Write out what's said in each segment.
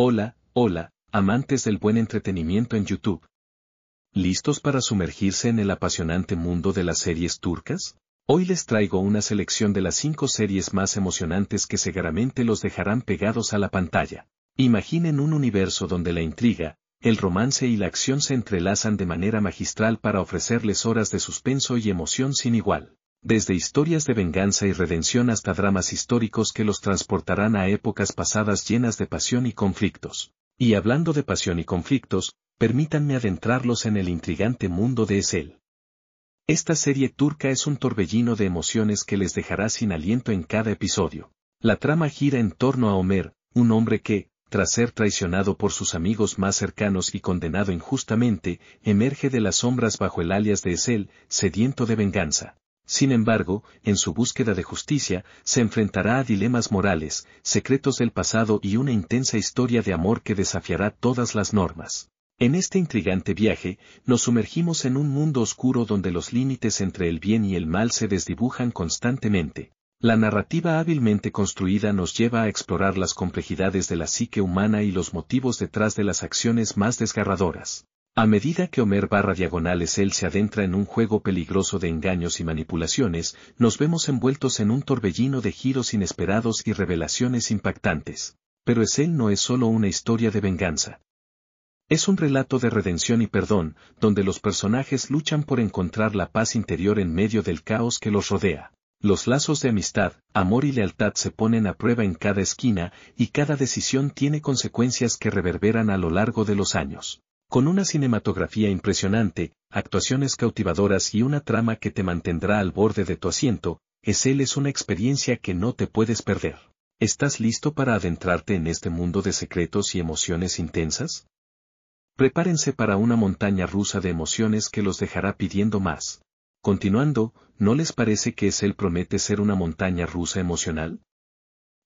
Hola, hola, amantes del buen entretenimiento en YouTube. ¿Listos para sumergirse en el apasionante mundo de las series turcas? Hoy les traigo una selección de las cinco series más emocionantes que seguramente los dejarán pegados a la pantalla. Imaginen un universo donde la intriga, el romance y la acción se entrelazan de manera magistral para ofrecerles horas de suspenso y emoción sin igual desde historias de venganza y redención hasta dramas históricos que los transportarán a épocas pasadas llenas de pasión y conflictos. Y hablando de pasión y conflictos, permítanme adentrarlos en el intrigante mundo de Esel. Esta serie turca es un torbellino de emociones que les dejará sin aliento en cada episodio. La trama gira en torno a Homer, un hombre que, tras ser traicionado por sus amigos más cercanos y condenado injustamente, emerge de las sombras bajo el alias de Esel, sediento de venganza. Sin embargo, en su búsqueda de justicia, se enfrentará a dilemas morales, secretos del pasado y una intensa historia de amor que desafiará todas las normas. En este intrigante viaje, nos sumergimos en un mundo oscuro donde los límites entre el bien y el mal se desdibujan constantemente. La narrativa hábilmente construida nos lleva a explorar las complejidades de la psique humana y los motivos detrás de las acciones más desgarradoras. A medida que Homer barra es él se adentra en un juego peligroso de engaños y manipulaciones, nos vemos envueltos en un torbellino de giros inesperados y revelaciones impactantes. Pero él no es solo una historia de venganza. Es un relato de redención y perdón, donde los personajes luchan por encontrar la paz interior en medio del caos que los rodea. Los lazos de amistad, amor y lealtad se ponen a prueba en cada esquina y cada decisión tiene consecuencias que reverberan a lo largo de los años. Con una cinematografía impresionante, actuaciones cautivadoras y una trama que te mantendrá al borde de tu asiento, él es una experiencia que no te puedes perder. ¿Estás listo para adentrarte en este mundo de secretos y emociones intensas? Prepárense para una montaña rusa de emociones que los dejará pidiendo más. Continuando, ¿no les parece que él promete ser una montaña rusa emocional?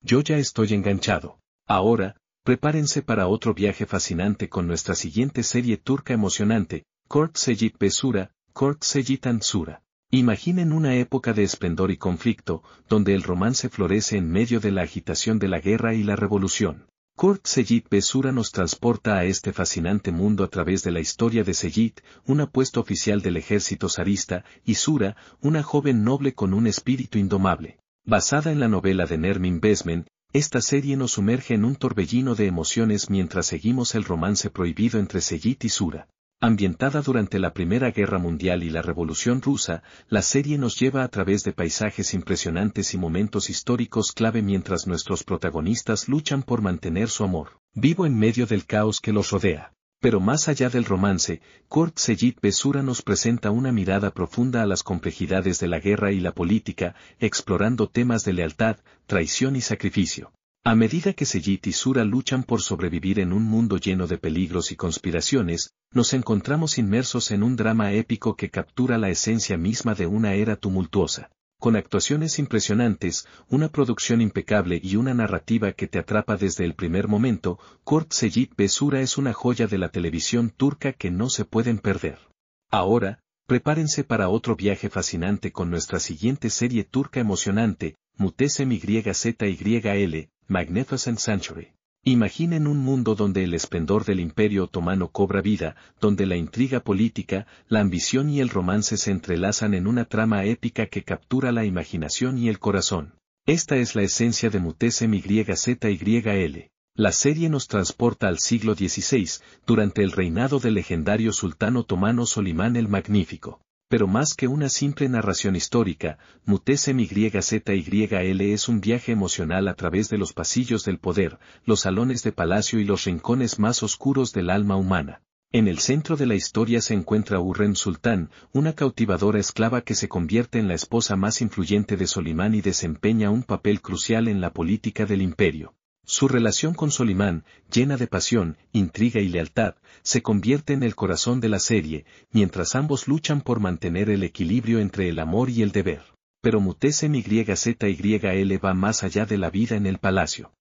Yo ya estoy enganchado. Ahora, Prepárense para otro viaje fascinante con nuestra siguiente serie turca emocionante, Kurt Sejit Besura, Kurt Seyit Ansura. Imaginen una época de esplendor y conflicto, donde el romance florece en medio de la agitación de la guerra y la revolución. Kurt Sejit Besura nos transporta a este fascinante mundo a través de la historia de Sejit, un apuesto oficial del ejército zarista, y Sura, una joven noble con un espíritu indomable. Basada en la novela de Nermin Besmen, esta serie nos sumerge en un torbellino de emociones mientras seguimos el romance prohibido entre Seyit y Sura. Ambientada durante la Primera Guerra Mundial y la Revolución Rusa, la serie nos lleva a través de paisajes impresionantes y momentos históricos clave mientras nuestros protagonistas luchan por mantener su amor, vivo en medio del caos que los rodea. Pero más allá del romance, Kurt Seyit Besura nos presenta una mirada profunda a las complejidades de la guerra y la política, explorando temas de lealtad, traición y sacrificio. A medida que Seyit y Sura luchan por sobrevivir en un mundo lleno de peligros y conspiraciones, nos encontramos inmersos en un drama épico que captura la esencia misma de una era tumultuosa con actuaciones impresionantes, una producción impecable y una narrativa que te atrapa desde el primer momento, Kurt Seyit Besura es una joya de la televisión turca que no se pueden perder. Ahora, prepárense para otro viaje fascinante con nuestra siguiente serie turca emocionante, Mutesem YZYL, Magnificent Sanctuary. Imaginen un mundo donde el esplendor del imperio otomano cobra vida, donde la intriga política, la ambición y el romance se entrelazan en una trama épica que captura la imaginación y el corazón. Esta es la esencia de Mutesem YZYL. La serie nos transporta al siglo XVI, durante el reinado del legendario sultán otomano Solimán el Magnífico pero más que una simple narración histórica, Mutesem YZYL es un viaje emocional a través de los pasillos del poder, los salones de palacio y los rincones más oscuros del alma humana. En el centro de la historia se encuentra Urrem Sultán, una cautivadora esclava que se convierte en la esposa más influyente de Solimán y desempeña un papel crucial en la política del imperio. Su relación con Solimán, llena de pasión, intriga y lealtad, se convierte en el corazón de la serie, mientras ambos luchan por mantener el equilibrio entre el amor y el deber. Pero y l va más allá de la vida en el palacio.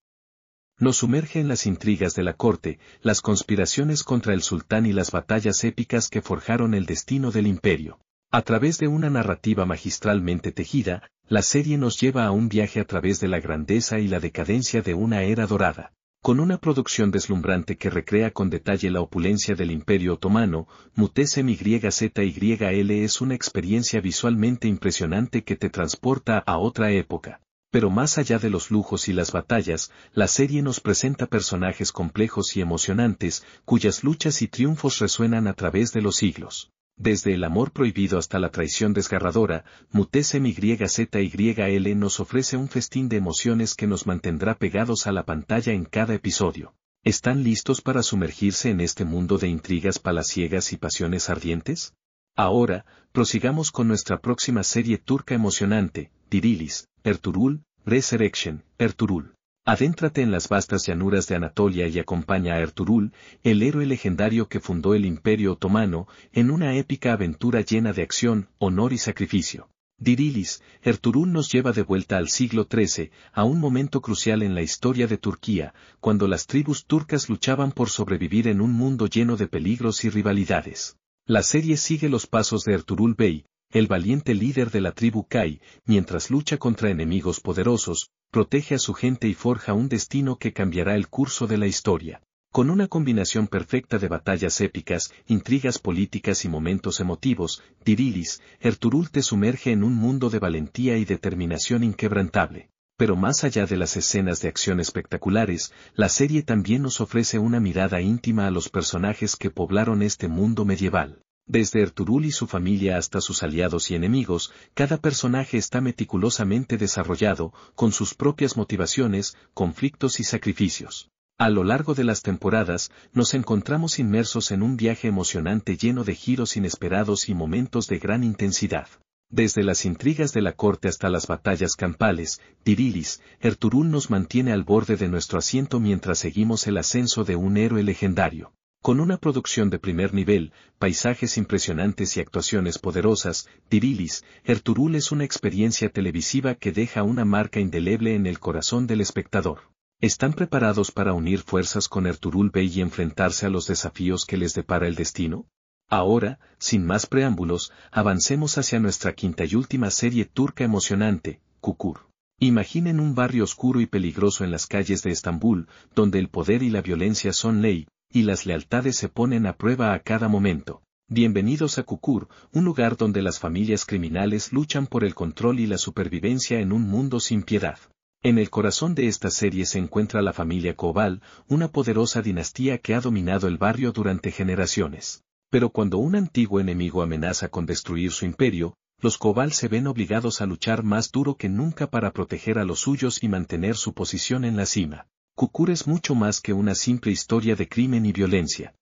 Nos sumerge en las intrigas de la corte, las conspiraciones contra el sultán y las batallas épicas que forjaron el destino del imperio. A través de una narrativa magistralmente tejida, la serie nos lleva a un viaje a través de la grandeza y la decadencia de una era dorada, con una producción deslumbrante que recrea con detalle la opulencia del Imperio Otomano, y YZYL es una experiencia visualmente impresionante que te transporta a otra época. Pero más allá de los lujos y las batallas, la serie nos presenta personajes complejos y emocionantes, cuyas luchas y triunfos resuenan a través de los siglos. Desde el amor prohibido hasta la traición desgarradora, Mutesem L nos ofrece un festín de emociones que nos mantendrá pegados a la pantalla en cada episodio. ¿Están listos para sumergirse en este mundo de intrigas palaciegas y pasiones ardientes? Ahora, prosigamos con nuestra próxima serie turca emocionante, Dirilis, Erturul, Resurrection, Erturul. Adéntrate en las vastas llanuras de Anatolia y acompaña a Erturul, el héroe legendario que fundó el Imperio Otomano, en una épica aventura llena de acción, honor y sacrificio. Dirilis, Erturul nos lleva de vuelta al siglo XIII, a un momento crucial en la historia de Turquía, cuando las tribus turcas luchaban por sobrevivir en un mundo lleno de peligros y rivalidades. La serie sigue los pasos de Erturul Bey, el valiente líder de la tribu Kai, mientras lucha contra enemigos poderosos, protege a su gente y forja un destino que cambiará el curso de la historia. Con una combinación perfecta de batallas épicas, intrigas políticas y momentos emotivos, Dirilis, Erturul te sumerge en un mundo de valentía y determinación inquebrantable. Pero más allá de las escenas de acción espectaculares, la serie también nos ofrece una mirada íntima a los personajes que poblaron este mundo medieval. Desde Erturul y su familia hasta sus aliados y enemigos, cada personaje está meticulosamente desarrollado, con sus propias motivaciones, conflictos y sacrificios. A lo largo de las temporadas, nos encontramos inmersos en un viaje emocionante lleno de giros inesperados y momentos de gran intensidad. Desde las intrigas de la corte hasta las batallas campales, Tirilis, Erturul nos mantiene al borde de nuestro asiento mientras seguimos el ascenso de un héroe legendario. Con una producción de primer nivel, paisajes impresionantes y actuaciones poderosas, Tirilis, Erturul es una experiencia televisiva que deja una marca indeleble en el corazón del espectador. ¿Están preparados para unir fuerzas con Erturul Bey y enfrentarse a los desafíos que les depara el destino? Ahora, sin más preámbulos, avancemos hacia nuestra quinta y última serie turca emocionante, Kukur. Imaginen un barrio oscuro y peligroso en las calles de Estambul, donde el poder y la violencia son ley, y las lealtades se ponen a prueba a cada momento. Bienvenidos a Cucur, un lugar donde las familias criminales luchan por el control y la supervivencia en un mundo sin piedad. En el corazón de esta serie se encuentra la familia Cobal, una poderosa dinastía que ha dominado el barrio durante generaciones. Pero cuando un antiguo enemigo amenaza con destruir su imperio, los Cobal se ven obligados a luchar más duro que nunca para proteger a los suyos y mantener su posición en la cima. Cucur es mucho más que una simple historia de crimen y violencia.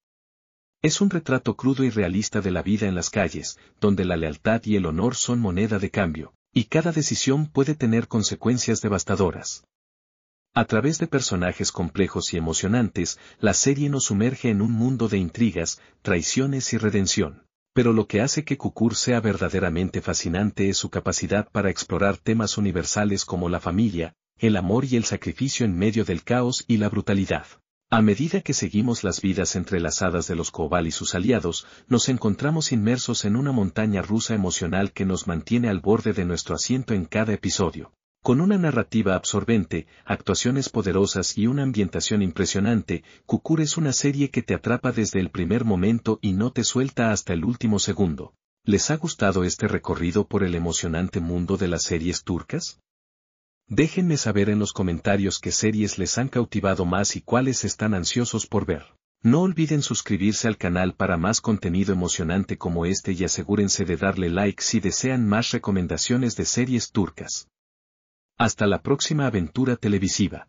Es un retrato crudo y realista de la vida en las calles, donde la lealtad y el honor son moneda de cambio, y cada decisión puede tener consecuencias devastadoras. A través de personajes complejos y emocionantes, la serie nos sumerge en un mundo de intrigas, traiciones y redención. Pero lo que hace que Cucur sea verdaderamente fascinante es su capacidad para explorar temas universales como la familia, el amor y el sacrificio en medio del caos y la brutalidad. A medida que seguimos las vidas entrelazadas de los Kobal y sus aliados, nos encontramos inmersos en una montaña rusa emocional que nos mantiene al borde de nuestro asiento en cada episodio. Con una narrativa absorbente, actuaciones poderosas y una ambientación impresionante, Kukur es una serie que te atrapa desde el primer momento y no te suelta hasta el último segundo. ¿Les ha gustado este recorrido por el emocionante mundo de las series turcas? Déjenme saber en los comentarios qué series les han cautivado más y cuáles están ansiosos por ver. No olviden suscribirse al canal para más contenido emocionante como este y asegúrense de darle like si desean más recomendaciones de series turcas. Hasta la próxima aventura televisiva.